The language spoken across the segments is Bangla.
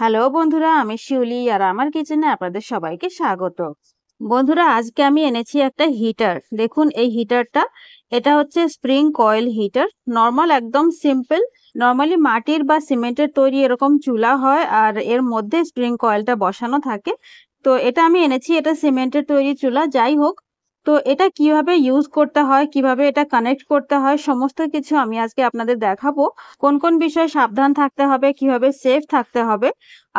হ্যালো বন্ধুরা আমি শিউলি আর আমার কিচেনে আপনাদের সবাইকে স্বাগত বন্ধুরা আজকে আমি এনেছি একটা হিটার দেখুন এই হিটারটা এটা হচ্ছে স্প্রিং কয়েল হিটার নর্মাল একদম সিম্পল নর্মালি মাটির বা সিমেন্টের তৈরি এরকম চুলা হয় আর এর মধ্যে স্প্রিং কয়েলটা বসানো থাকে তো এটা আমি এনেছি এটা সিমেন্টের তৈরি চুলা যাই হোক তো এটা কিভাবে ইউজ করতে হয় কিভাবে এটা কানেক্ট করতে হয় সমস্ত কিছু আমি আজকে আপনাদের দেখাবো কোন কোন বিষয়ে সাবধান থাকতে হবে কিভাবে সেফ থাকতে হবে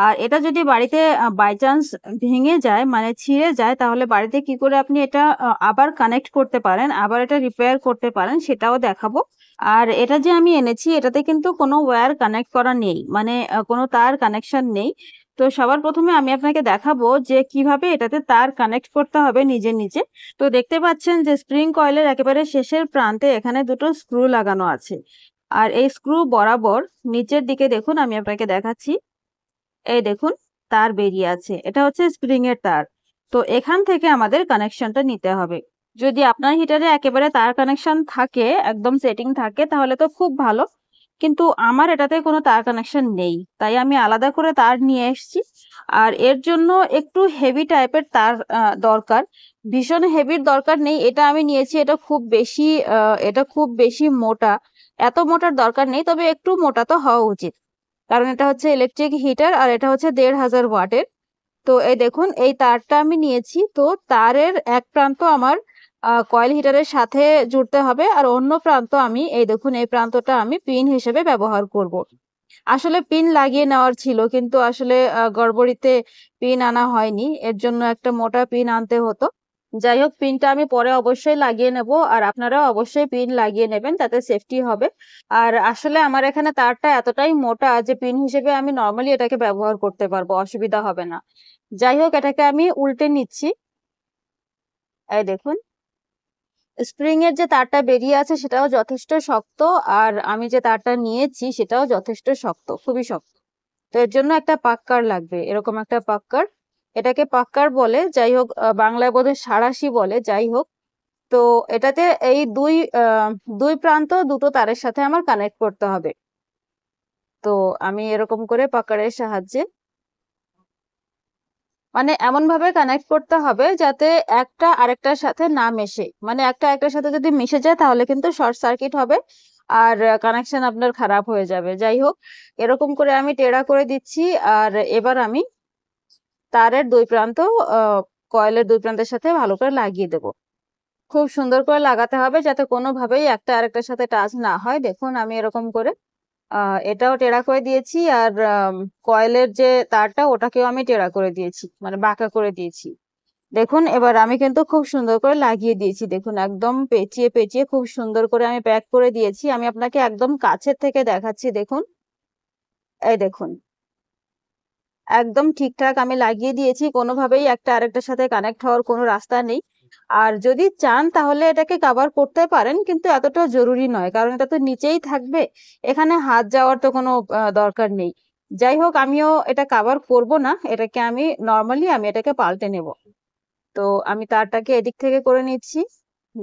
আর এটা যদি বাড়িতে বাই চান্স ভেঙে যায় মানে ছিঁড়ে যায় তাহলে বাড়িতে কি করে আপনি এটা আবার কানেক্ট করতে পারেন আবার এটা রিপেয়ার করতে পারেন সেটাও দেখাবো আর এটা যে আমি এনেছি এটাতে কিন্তু কোনো ওয়্যার কানেক্ট করা নেই মানে কোনো তার কানেকশন নেই তো সবার প্রথমে আমি আপনাকে দেখাবো যে কিভাবে এটাতে তার কানেক্ট করতে হবে নিজে নিজে তো দেখতে পাচ্ছেন যে স্প্রিং কয়েলের একেবারে শেষের প্রান্তে এখানে দুটো স্ক্রু লাগানো আছে আর এই স্ক্রু বরাবর নিচের দিকে দেখুন আমি আপনাকে দেখাচ্ছি এই দেখুন তার বেরিয়ে আছে এটা হচ্ছে স্প্রিং এর তার তো এখান থেকে আমাদের কানেকশনটা নিতে হবে যদি আপনার হিটারে একেবারে তার কানেকশন থাকে একদম সেটিং থাকে তাহলে তো খুব ভালো কিন্তু আমার এটাতে কোনো তার কানেকশন নেই তাই আমি আলাদা করে তার নিয়ে এসছি আর এর জন্য একটু হেভি টাইপের তার দরকার ভীষণ হেভির দরকার নেই এটা আমি নিয়েছি এটা খুব বেশি এটা খুব বেশি মোটা এত মোটার দরকার নেই তবে একটু মোটা তো হওয়া উচিত কারণ এটা হচ্ছে ইলেকট্রিক হিটার আর এটা হচ্ছে দেড় হাজার ওয়াটের তো এই দেখুন এই তারটা আমি নিয়েছি তো তারের এক প্রান্ত আমার কয়েল হিটারের সাথে জুড়তে হবে আর অন্য প্রান্ত আমি এই দেখুন এই প্রান্তটা আমি পিন হিসেবে ব্যবহার করব। আসলে পিন লাগিয়ে নেওয়ার ছিল কিন্তু আসলে গড়বড়িতে পিন আনা হয়নি এর জন্য একটা মোটা পিন আনতে হতো যাই হোক পিনটা আমি পরে অবশ্যই লাগিয়ে নেব আর আপনারা অবশ্যই পিন লাগিয়ে নেবেন তাতে সেফটি হবে আর আসলে আমার এখানে তারটা এতটাই মোটা যে পিন হিসেবে আমি নর্মালি এটাকে ব্যবহার করতে পারবো অসুবিধা হবে না যাই হোক এটাকে আমি উল্টে নিচ্ছি এই দেখুন স্প্রিংয়ের যে তারটা বেরিয়ে আছে সেটাও যথেষ্ট শক্ত আর আমি যে তারটা নিয়েছি সেটাও যথেষ্ট শক্ত খুবই শক্ত তো এর জন্য একটা পাক্কার লাগবে এরকম একটা পাক্কার এটাকে পাক্কার বলে যাই হোক বাংলায় বোধহয় সাঁড়াশি বলে যাই হোক তো এটাতে এই দুই দুই প্রান্ত দুটো তারের সাথে আমার কানেক্ট করতে হবে তো আমি এরকম করে পাকারের সাহায্যে মানে এমনভাবে কানেক্ট করতে হবে যাতে একটা আরেকটার সাথে না মেশে মানে একটা একটার সাথে যদি মিশে যায় তাহলে কিন্তু শর্ট সার্কিট হবে আর কানেকশন আপনার খারাপ হয়ে যাবে যাই হোক এরকম করে আমি টেড়া করে দিচ্ছি আর এবার আমি তারের দুই প্রান্ত কয়েলের দুই প্রান্তের সাথে ভালো করে লাগিয়ে দেব খুব সুন্দর করে লাগাতে হবে যাতে কোনোভাবেই একটা আরেকটার সাথে টাচ না হয় দেখুন আমি এরকম করে এটাও টেরা করে দিয়েছি আর কয়েলের যে তারটা ওটাকেও আমি টেরা করে দিয়েছি মানে বাঁকা করে দিয়েছি দেখুন এবার আমি কিন্তু খুব সুন্দর করে লাগিয়ে দিয়েছি দেখুন একদম পেঁচিয়ে পেঁচিয়ে খুব সুন্দর করে আমি প্যাক করে দিয়েছি আমি আপনাকে একদম কাছের থেকে দেখাচ্ছি দেখুন এই দেখুন একদম ঠিকঠাক আমি লাগিয়ে দিয়েছি কোনোভাবেই একটা আরেকটার সাথে কানেক্ট হওয়ার কোনো রাস্তা নেই আর যদি চান তাহলে এটাকে কাভার করতে পারেন কিন্তু এতটা জরুরি নয় কারণ এটা তো নিচেই থাকবে এখানে হাত যাওয়ার তো কোনো দরকার নেই যাই হোক আমিও এটা কাভার করব না এটাকে আমি নর্মালি আমি এটাকে পাল্টে নেব তো আমি তারটাকে এদিক থেকে করে নিচ্ছি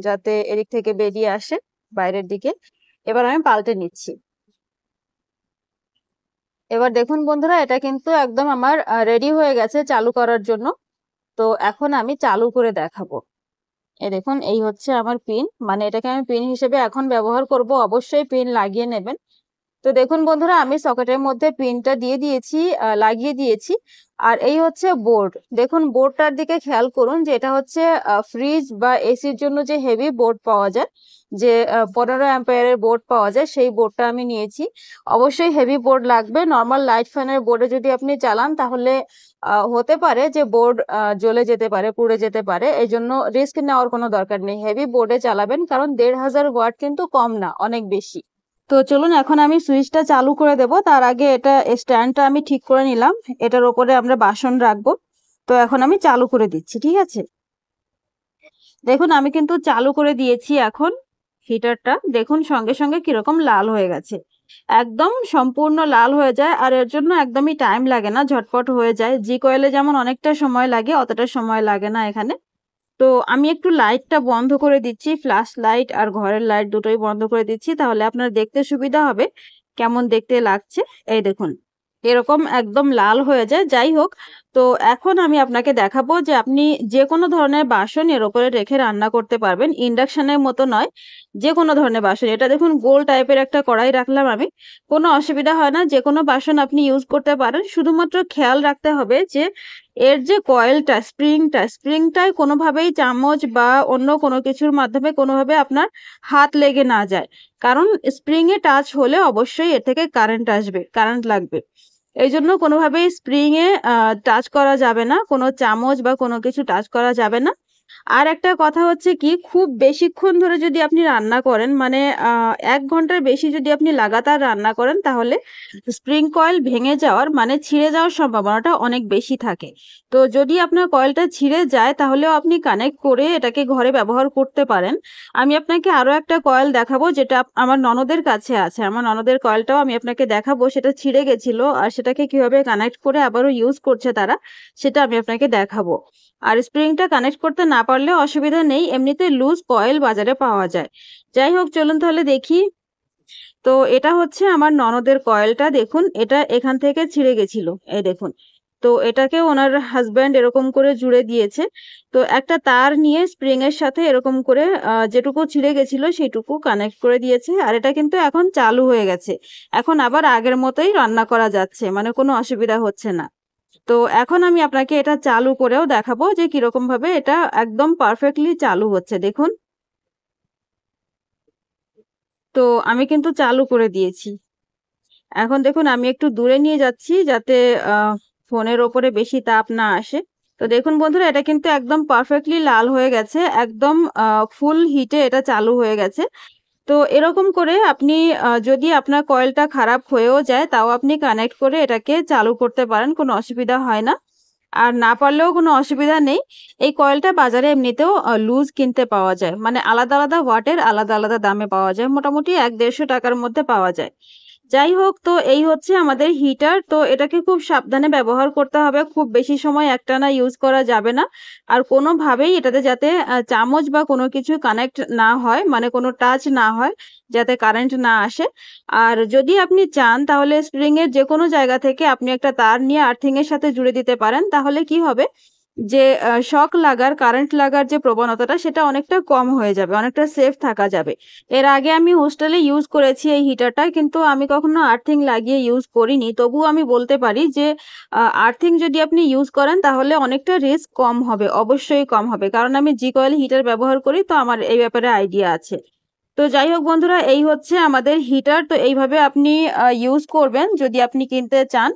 যাতে এদিক থেকে বেরিয়ে আসে বাইরের দিকে এবার আমি পাল্টে নিচ্ছি এবার দেখুন বন্ধুরা এটা কিন্তু একদম আমার রেডি হয়ে গেছে চালু করার জন্য তো এখন আমি চালু করে দেখাবো এ দেখুন এই হচ্ছে আমার পিন মানে এটাকে আমি পিন হিসেবে এখন ব্যবহার করব অবশ্যই পিন লাগিয়ে নেবেন তো দেখুন বন্ধুরা আমি সকেটের মধ্যে পিনটা দিয়ে দিয়েছি লাগিয়ে দিয়েছি আর এই হচ্ছে বোর্ড দেখুন বোর্ডটার দিকে খেয়াল করুন যে এটা হচ্ছে ফ্রিজ বা এসির জন্য যে হেভি বোর্ড পাওয়া যায় যে পনেরো অ্যাম্পায়ারের বোর্ড পাওয়া যায় সেই বোর্ডটা আমি নিয়েছি অবশ্যই হেভি বোর্ড লাগবে নর্মাল লাইট ফ্যানের বোর্ডে যদি আপনি চালান তাহলে হতে পারে যে বোর্ড জ্বলে যেতে পারে পুড়ে যেতে পারে এই জন্য রিস্ক নেওয়ার কোনো দরকার নেই হেভি বোর্ডে চালাবেন কারণ দেড় হাজার ওয়াট কিন্তু কম না অনেক বেশি তো চলুন এখন আমি সুইচটা চালু করে দেব তার আগে এটা স্ট্যান্ডটা আমি ঠিক করে নিলাম এটার ওপরে আমরা বাসন রাখবো তো এখন আমি চালু করে দিচ্ছি ঠিক আছে দেখুন আমি কিন্তু চালু করে দিয়েছি এখন হিটারটা দেখুন সঙ্গে সঙ্গে কিরকম লাল হয়ে গেছে একদম সম্পূর্ণ লাল হয়ে যায় আর এর জন্য একদমই টাইম লাগে না ঝটপট হয়ে যায় জি কয়েলে যেমন অনেকটা সময় লাগে অতটা সময় লাগে না এখানে তো আমি একটু লাইটটা বন্ধ করে দিচ্ছি ফ্ল্যাশ লাইট আর ঘরের লাইট দুটোই বন্ধ করে দিচ্ছি তাহলে আপনার দেখতে সুবিধা হবে কেমন দেখতে লাগছে এই দেখুন এরকম একদম লাল হয়ে যায় যাই হোক তো এখন আমি আপনাকে দেখাবো যে আপনি যে কোনো ধরনের বাসন এর ওপরে রেখে রান্না করতে পারবেন ইন্ডাকশনের মতো নয় যে কোনো ধরনের বাসন এটা দেখুন গোল টাইপের একটা কড়াই রাখলাম আমি কোনো অসুবিধা হয় না যে কোনো বাসন আপনি ইউজ করতে পারেন শুধুমাত্র খেয়াল রাখতে হবে যে এর যে কয়েলটা স্প্রিংটা স্প্রিংটায় কোনোভাবেই চামচ বা অন্য কোনো কিছুর মাধ্যমে কোনোভাবে আপনার হাত লেগে না যায় কারণ স্প্রিংয়ে টাচ হলে অবশ্যই এর থেকে কারেন্ট আসবে কারেন্ট লাগবে এই জন্য কোনোভাবেই স্প্রিংয়ে টাচ করা যাবে না কোনো চামচ বা কোনো কিছু টাচ করা যাবে না আর একটা কথা হচ্ছে কি খুব বেশিক্ষণ ধরে যদি আপনি রান্না করেন মানে এক ঘন্টার বেশি যদি আপনি লাগাতার রান্না করেন তাহলে স্প্রিং কয়েল ভেঙে যাওয়ার মানে ছিঁড়ে যাওয়ার সম্ভাবনাটা অনেক বেশি থাকে তো যদি আপনার কয়েলটা ছিঁড়ে যায় তাহলেও আপনি কানেক্ট করে এটাকে ঘরে ব্যবহার করতে পারেন আমি আপনাকে আরও একটা কয়েল দেখাবো যেটা আমার ননদের কাছে আছে আমার ননদের কয়েলটাও আমি আপনাকে দেখাবো সেটা ছিঁড়ে গেছিলো আর সেটাকে কিভাবে কানেক্ট করে আবারও ইউজ করছে তারা সেটা আমি আপনাকে দেখাবো আর স্প্রিংটা কানেক্ট করতে না পারলে অসুবিধা নেই এমনিতে লুজ কয়েল বাজারে পাওয়া যায় যাই হোক চলুন তাহলে দেখি তো এটা হচ্ছে আমার ননদের কয়েলটা দেখুন এটা এখান থেকে ছিঁড়ে গেছিল এই দেখুন তো এটাকে ওনার হাজব্যান্ড এরকম করে জুড়ে দিয়েছে তো একটা তার নিয়ে স্প্রিং এর সাথে এরকম করে যেটুকু ছিঁড়ে গেছিল সেটুকু কানেক্ট করে দিয়েছে আর এটা কিন্তু এখন চালু হয়ে গেছে এখন আবার আগের মতোই রান্না করা যাচ্ছে মানে কোনো অসুবিধা হচ্ছে না তো এখন আমি আপনাকে এটা চালু করেও দেখাবো যে কিরকম ভাবে এটা একদম পারফেক্টলি চালু হচ্ছে দেখুন তো আমি কিন্তু চালু করে দিয়েছি এখন দেখুন আমি একটু দূরে নিয়ে যাচ্ছি যাতে ফোনের ওপরে বেশি তাপ না আসে তো দেখুন বন্ধুরা এটা কিন্তু একদম পারফেক্টলি লাল হয়ে গেছে একদম ফুল হিটে এটা চালু হয়ে গেছে তো এরকম করে আপনি যদি আপনার কয়েলটা খারাপ হয়েও যায় তাও আপনি কানেক্ট করে এটাকে চালু করতে পারেন কোনো অসুবিধা হয় না আর না পারলেও কোনো অসুবিধা নেই এই কয়েলটা বাজারে এমনিতেও লুজ কিনতে পাওয়া যায় মানে আলাদা আলাদা ওয়াটের আলাদা আলাদা দামে পাওয়া যায় মোটামুটি এক দেড়শো টাকার মধ্যে পাওয়া যায় যাই হোক তো এই হচ্ছে আমাদের হিটার তো এটাকে খুব সাবধানে ব্যবহার করতে হবে খুব বেশি সময় একটানা ইউজ করা যাবে না আর কোনোভাবেই এটাতে যাতে চামচ বা কোনো কিছু কানেক্ট না হয় মানে কোনো টাচ না হয় যাতে কারেন্ট না আসে আর যদি আপনি চান তাহলে স্প্রিংয়ের যে কোনো জায়গা থেকে আপনি একটা তার নিয়ে আর্থিংয়ের সাথে জুড়ে দিতে পারেন তাহলে কি হবে যে শক লাগার কারেন্ট লাগার যে প্রবণতাটা সেটা অনেকটা কম হয়ে যাবে অনেকটা সেফ থাকা যাবে এর আগে আমি হোস্টেলে ইউজ করেছি এই হিটারটা কিন্তু আমি কখনো আর্থিং লাগিয়ে ইউজ করিনি তবুও আমি বলতে পারি যে আর্থিং যদি আপনি ইউজ করেন তাহলে অনেকটা রিস্ক কম হবে অবশ্যই কম হবে কারণ আমি জি কয়েল হিটার ব্যবহার করি তো আমার এই ব্যাপারে আইডিয়া আছে তো যাই হোক বন্ধুরা এই হচ্ছে আমাদের হিটার তো এইভাবে আপনি ইউজ করবেন যদি আপনি কিনতে চান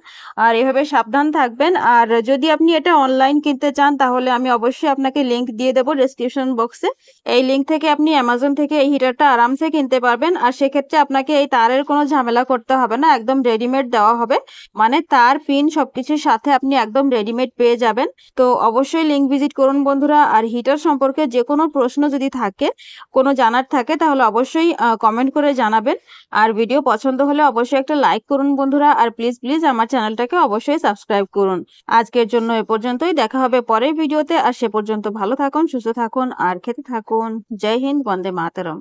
আর এভাবে সাবধান থাকবেন আর যদি আপনি এটা অনলাইন কিনতে চান তাহলে আমি অবশ্যই আপনাকে লিংক দিয়ে দেবো ডিসক্রিপশন বক্সে এই লিংক থেকে আপনি অ্যামাজন থেকে এই হিটারটা আরামসে কিনতে পারবেন আর সেক্ষেত্রে আপনাকে এই তারের কোনো ঝামেলা করতে হবে না একদম রেডিমেড দেওয়া হবে মানে তার পিন সবকিছুর সাথে আপনি একদম রেডিমেড পেয়ে যাবেন তো অবশ্যই লিঙ্ক ভিজিট করুন বন্ধুরা আর হিটার সম্পর্কে যে কোনো প্রশ্ন যদি থাকে কোনো জানার থাকে তাহলে অবশ্যই কমেন্ট করে জানাবেন আর ভিডিও পছন্দ হলে অবশ্যই একটা লাইক করুন বন্ধুরা আর প্লিজ প্লিজ আমার চ্যানেলটাকে অবশ্যই সাবস্ক্রাইব করুন আজকের জন্য এ পর্যন্তই দেখা হবে পরের ভিডিওতে আর সে পর্যন্ত ভালো থাকুন সুস্থ থাকুন আর খেতে থাকুন জয় হিন্দ বন্দে মাতারম